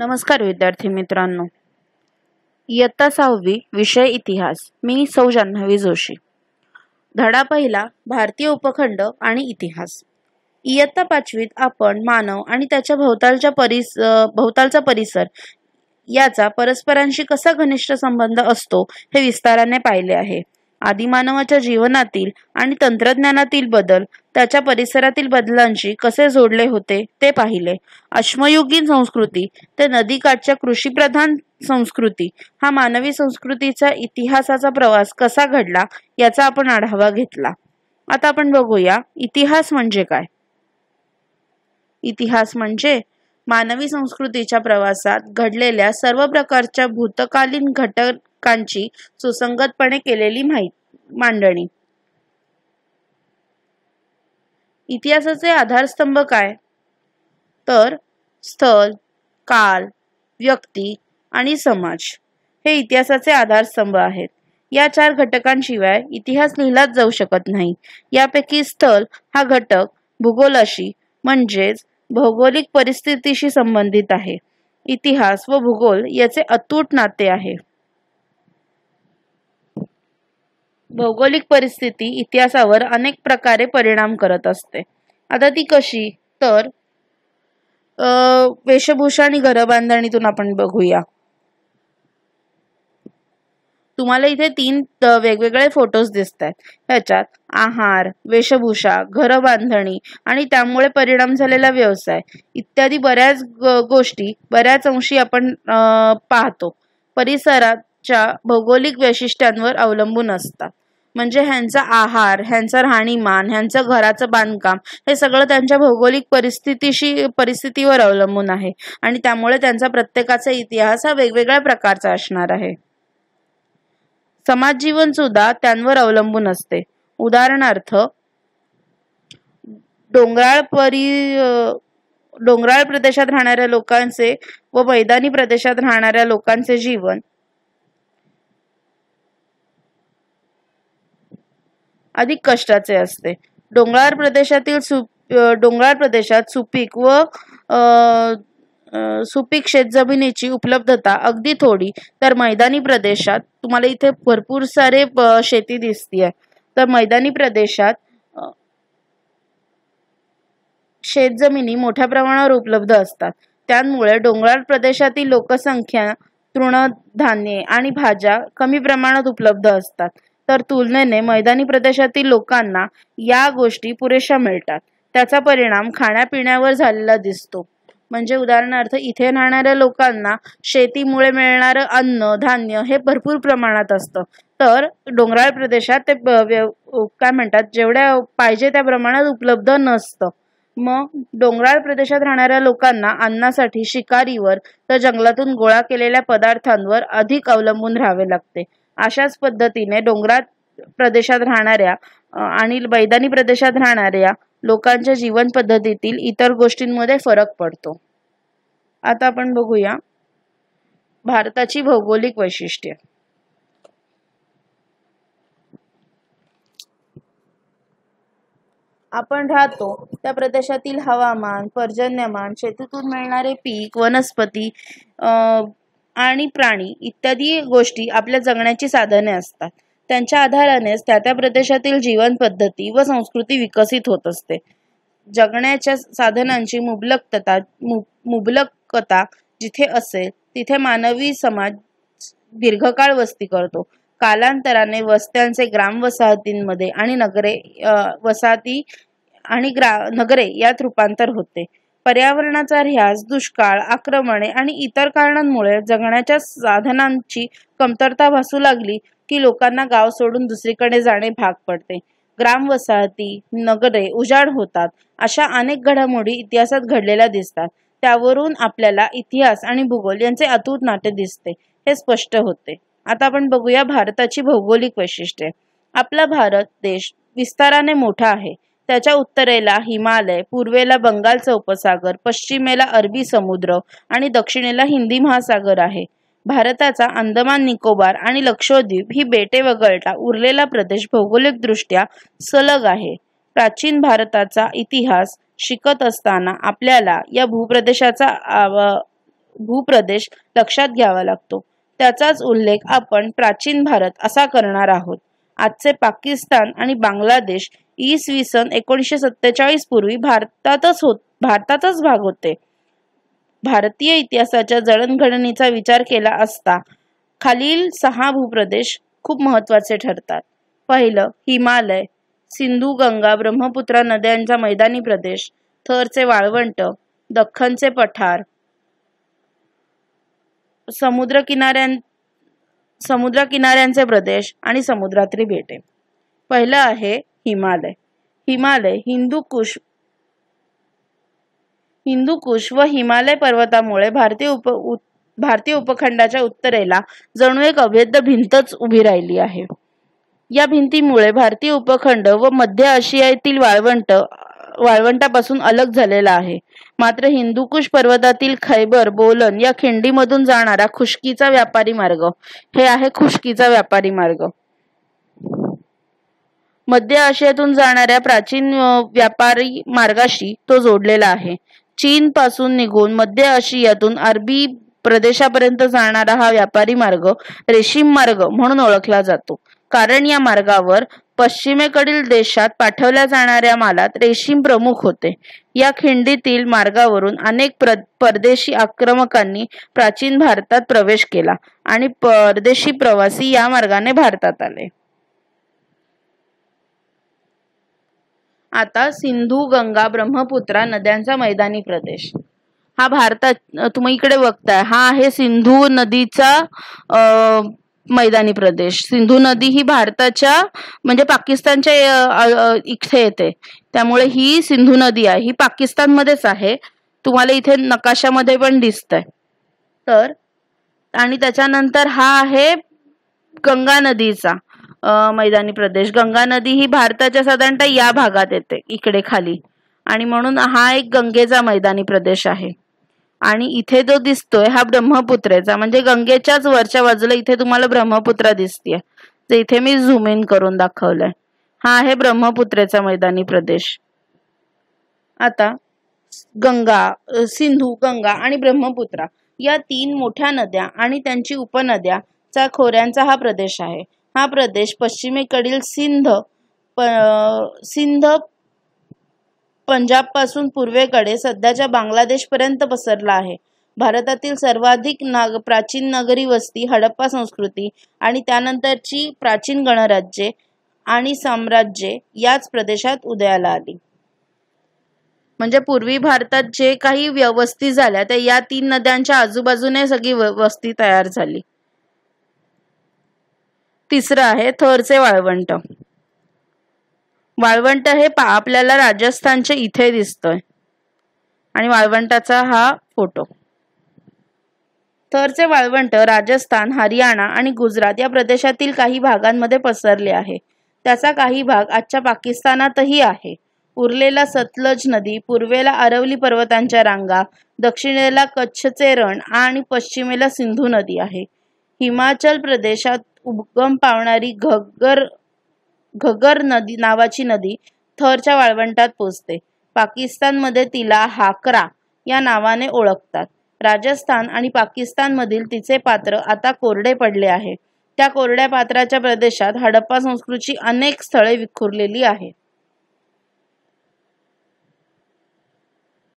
नमस्कार विद्यार्थी मित्रांनो इयत्ता सहावी विषय इतिहास मी सौ जान्हवी जोशी धडा पहिला भारतीय उपखंड आणि इतिहास इयत्ता पाचवीत आपण मानव आणि त्याच्या भोवतालच्या परिस भोवतालचा परिसर याचा परस्परांशी कसा घनिष्ठ संबंध असतो हे विस्ताराने पाहिले आहे आदिमानवाच्या जीवनातील आणि तंत्रज्ञानातील बदल त्याच्या परिसरातील बदलांशी कसे जोडले होते ते पाहिले अश्मयुगीन संस्कृती ते नदीकाठच्या कृषीप्रधान संस्कृती हा मानवी संस्कृतीचा इतिहासाचा प्रवास कसा घडला याचा आपण आढावा घेतला आता आपण बघूया इतिहास म्हणजे काय इतिहास म्हणजे मानवी संस्कृतीच्या प्रवासात घडलेल्या सर्व प्रकारच्या भूतकालीन घटकांची सुसंगतपणे केलेली माहिती मांडणी इतिहासाचे आधारस्तंभ काय तर स्थल काल व्यक्ती आणि समाज हे इतिहासाचे आधारस्तंभ आहेत या चार घटकांशिवाय इतिहास लिहिलाच जाऊ शकत नाही यापैकी स्थल हा घटक भूगोलाशी म्हणजेच भौगोलिक परिस्थितीशी संबंधित आहे इतिहास व भूगोल याचे अतूट नाते आहे भौगोलिक परिस्थिती इतिहासावर अनेक प्रकारे परिणाम करत असते आता ती कशी तर वेशभूषा आणि घरबांधणीतून आपण बघूया तुम्हाला इथे तीन वेगवेगळे फोटोज दिसत आहेत ह्याच्यात आहार वेशभूषा घरबांधणी आणि त्यामुळे परिणाम झालेला व्यवसाय इत्यादी बऱ्याच गोष्टी बऱ्याच अंशी आपण पाहतो परिसरात च्या भौगोलिक वैशिष्ट्यांवर अवलंबून असतात म्हणजे ह्यांचा आहार ह्यांचा राहणीमान ह्यांचं घराचं बांधकाम हे सगळं त्यांच्या भौगोलिक परिस्थितीशी परिस्थितीवर अवलंबून आहे आणि त्यामुळे त्यांचा प्रत्येकाचा इतिहास हा वेगवेगळ्या प्रकारचा असणार आहे समाज जीवन सुद्धा त्यांवर अवलंबून असते उदाहरणार्थ डोंगराळ परी डोंगराळ प्रदेशात राहणाऱ्या लोकांचे व मैदानी प्रदेशात राहणाऱ्या लोकांचे जीवन अधिक कष्टाचे असते डोंगराळ प्रदेशातील सु डोंगराळ प्रदेशात सुपीक व सुपीक शेतजमिनीची उपलब्धता अगदी थोडी तर मैदानी प्रदेशात तुम्हाला इथे भरपूर सारे शेती दिसते तर मैदानी प्रदेशात शेतजमिनी मोठ्या प्रमाणावर उपलब्ध असतात त्यामुळे डोंगराळ प्रदेशातील लोकसंख्या तृणधान्ये आणि भाज्या कमी प्रमाणात उपलब्ध असतात तर तुलनेने मैदानी प्रदेशातील लोकांना या गोष्टी पुरेशा मिळतात त्याचा परिणाम खाण्यापिण्यावर झालेला दिसतो म्हणजे उदाहरणार्थ इथे राहणाऱ्या लोकांना शेतीमुळे मिळणारं अन्न धान्य हे भरपूर प्रमाणात असतं तर डोंगराळ प्रदेशात ते काय म्हणतात जेवढ्या पाहिजे त्या प्रमाणात उपलब्ध नसतं मग डोंगराळ प्रदेशात राहणाऱ्या लोकांना अन्नासाठी शिकारीवर तर जंगलातून गोळा केलेल्या पदार्थांवर अधिक अवलंबून राहावे लागते अशाच पद्धतीने डोंगराळ प्रदेशात राहणाऱ्या आणि मैदानी प्रदेशात राहणाऱ्या लोकांच्या जीवन पद्धतीतील इतर गोष्टींमध्ये फरक पडतो आता आपण बघूया भारताची भौगोलिक वैशिष्ट्ये आपण राहतो त्या प्रदेशातील हवामान पर्जन्यमान शेतीतून मिळणारे पीक वनस्पती अं आणि प्राणी इत्यादी गोष्टी आपल्या जगण्याची साधने असतात त्यांच्या आधारानेच त्या त्या प्रदेशातील जीवन पद्धती व संस्कृती विकसित होत असते जगण्याच्या साधनांची मुबलकता मुबलकता जिथे असेल तिथे मानवी समाज दीर्घकाळ वस्ती करतो कालांतराने वस्त्यांचे ग्राम वसाहतींमध्ये आणि नगरे वसाहती आणि ग्रा नगरे यात रूपांतर होते पर्यावरणाचा ऱ्हास दुष्काळ आक्रमणे आणि इतर कारणांमुळे जगण्याच्या साधनांची कमतरता भासू लागली की लोकांना गाव सोडून दुसरीकडे जाणे भाग पडते ग्राम वसाहती नगरे उजाड होतात अशा अनेक घडामोडी इतिहासात घडलेल्या दिसतात त्यावरून आपल्याला इतिहास आणि भूगोल यांचे अतूट नाते दिसते हे स्पष्ट होते आता आपण बघूया भारताची भौगोलिक वैशिष्ट्ये आपला भारत देश विस्ताराने मोठा आहे त्याच्या उत्तरेला हिमालय पूर्वेला बंगालचा उपसागर पश्चिमेला अरबी समुद्र आणि दक्षिणेला हिंदी महासागर आहे भारताचा अंदमान निकोबार आणि लक्षद्वीप ही बेटे वगळता उरलेला प्रदेश भौगोलिकदृष्ट्या सलग आहे प्राचीन भारताचा इतिहास शिकत असताना आपल्याला या भूप्रदेशाचा भूप्रदेश लक्षात घ्यावा लागतो त्याचाच उल्लेख आपण प्राचीन भारत असा करणार आहोत आजचे पाकिस्तान आणि बांगलादेश इसवी सन एकोणीसशे सत्तेचाळीस पूर्वी भारतातच होत भारतातच भाग होते भारतीय इतिहासाच्या जडणघडणीचा विचार केला असता खालील सहा भूप्रदेश खूप महत्वाचे ठरतात पहिलं हिमालय सिंधू गंगा ब्रह्मपुत्रा नद्यांचा मैदानी प्रदेश थरचे वाळवंट दख्खनचे पठार समुद्र किनाऱ्यां समुद्र किनाऱ्यांचे प्रदेश आणि समुद्रात्री बेटे पहिलं आहे हिमालय हिमालय हिंदू कुश हिंदू कुश व हिमालय पर्वतामुळे भारतीय उप भारतीय उपखंडाच्या उत्तरेला जणू एक अभेद्य भिंतच उभी राहिली आहे या भिंतीमुळे भारतीय उपखंड व मध्य आशियातील वाळवंट वाळवंटापासून अलग झालेला आहे मात्र हिंदुकुश पर्वतातील खैबर बोलन या खिंडीमधून जाणारा खुशकीचा व्यापारी मार्ग हे आहे खुशकीचा व्यापारी मार्ग मध्य आशियातून जाणाऱ्या प्राचीन व्यापारी मार्गाशी तो जोडलेला आहे चीन पासून निघून मध्य आशियातून अरबी प्रदेशापर्यंत जाणारा हा व्यापारी मार्ग रेशीम मार्ग म्हणून ओळखला जातो कारण या मार्गावर पश्चिमेकडील देशात पाठवल्या जाणाऱ्या मालात रेशीम प्रमुख होते या खिंडीतील मार्गावरून अनेक परदेशी आक्रमकांनी प्राचीन भारतात प्रवेश केला आणि परदेशी प्रवासी या मार्गाने भारतात आले आता सिंधू गंगा ब्रह्मपुत्रा नद्यांचा मैदानी प्रदेश हा भारतात तुम्ही इकडे बघताय हा आहे सिंधू नदीचा मैदानी प्रदेश सिंधू नदी ही भारताच्या म्हणजे पाकिस्तानच्या इथे येते त्यामुळे ही सिंधू नदी आहे ही पाकिस्तानमध्येच आहे तुम्हाला इथे नकाशामध्ये पण दिसतंय तर आणि त्याच्यानंतर हा आहे गंगा नदीचा मैदानी प्रदेश गंगा नदी ही भारताच्या साधारणतः या भागात येते इकडे खाली आणि म्हणून हा एक गंगेचा मैदानी प्रदेश आहे आणि इथे जो दिसतोय हा ब्रह्मपुत्रेचा म्हणजे गंगेच्याच वरच्या बाजूला इथे तुम्हाला ब्रह्मपुत्रा दिसतीये तर इथे मी झूम इन करून दाखवलंय हा आहे ब्रह्मपुत्रेचा मैदानी प्रदेश आता गंगा सिंधू गंगा आणि ब्रह्मपुत्रा या तीन मोठ्या नद्या आणि त्यांची उपनद्या चा खोऱ्यांचा हा प्रदेश आहे हा प्रदेश पश्चिमेकडील सिंध प सिंध पंजाबपासून पूर्वेकडे सध्याच्या बांगलादेशपर्यंत पसरला आहे भारतातील सर्वाधिक नाग प्राचीन नगरी वस्ती हडप्पा संस्कृती आणि त्यानंतरची प्राचीन गणराज्ये आणि साम्राज्ये याच प्रदेशात उदयाला आली म्हणजे पूर्वी भारतात जे काही व्यवस्थी झाल्या त्या या तीन नद्यांच्या आजूबाजूने सगळी वस्ती तयार झाली तिसरं आहे थरचे वाळवंट वाळवंट हे पा आपल्याला राजस्थानचे इथे दिसतोय आणि वाळवंटाचा हा फोटो थरचे वाळवंट राजस्थान हरियाणा आणि गुजरात या प्रदेशातील काही भागांमध्ये पसरले आहे त्याचा काही भाग आजच्या पाकिस्तानातही आहे उरलेला सतलज नदी पूर्वेला अरवली पर्वतांच्या रांगा दक्षिणेला कच्छचे रण आणि पश्चिमेला सिंधू नदी आहे हिमाचल प्रदेशात उगम पावणारी घगर घगर नदी नावाची नदी थरच्या वाळवंटात पोचते पाकिस्तानमध्ये तिला हाकरा या नावाने ओळखतात राजस्थान आणि पाकिस्तानमधील तिचे पात्र आता कोरडे पडले आहे त्या कोरड्या पात्राच्या प्रदेशात हडप्पा संस्कृतीची अनेक स्थळे विखुरलेली आहेत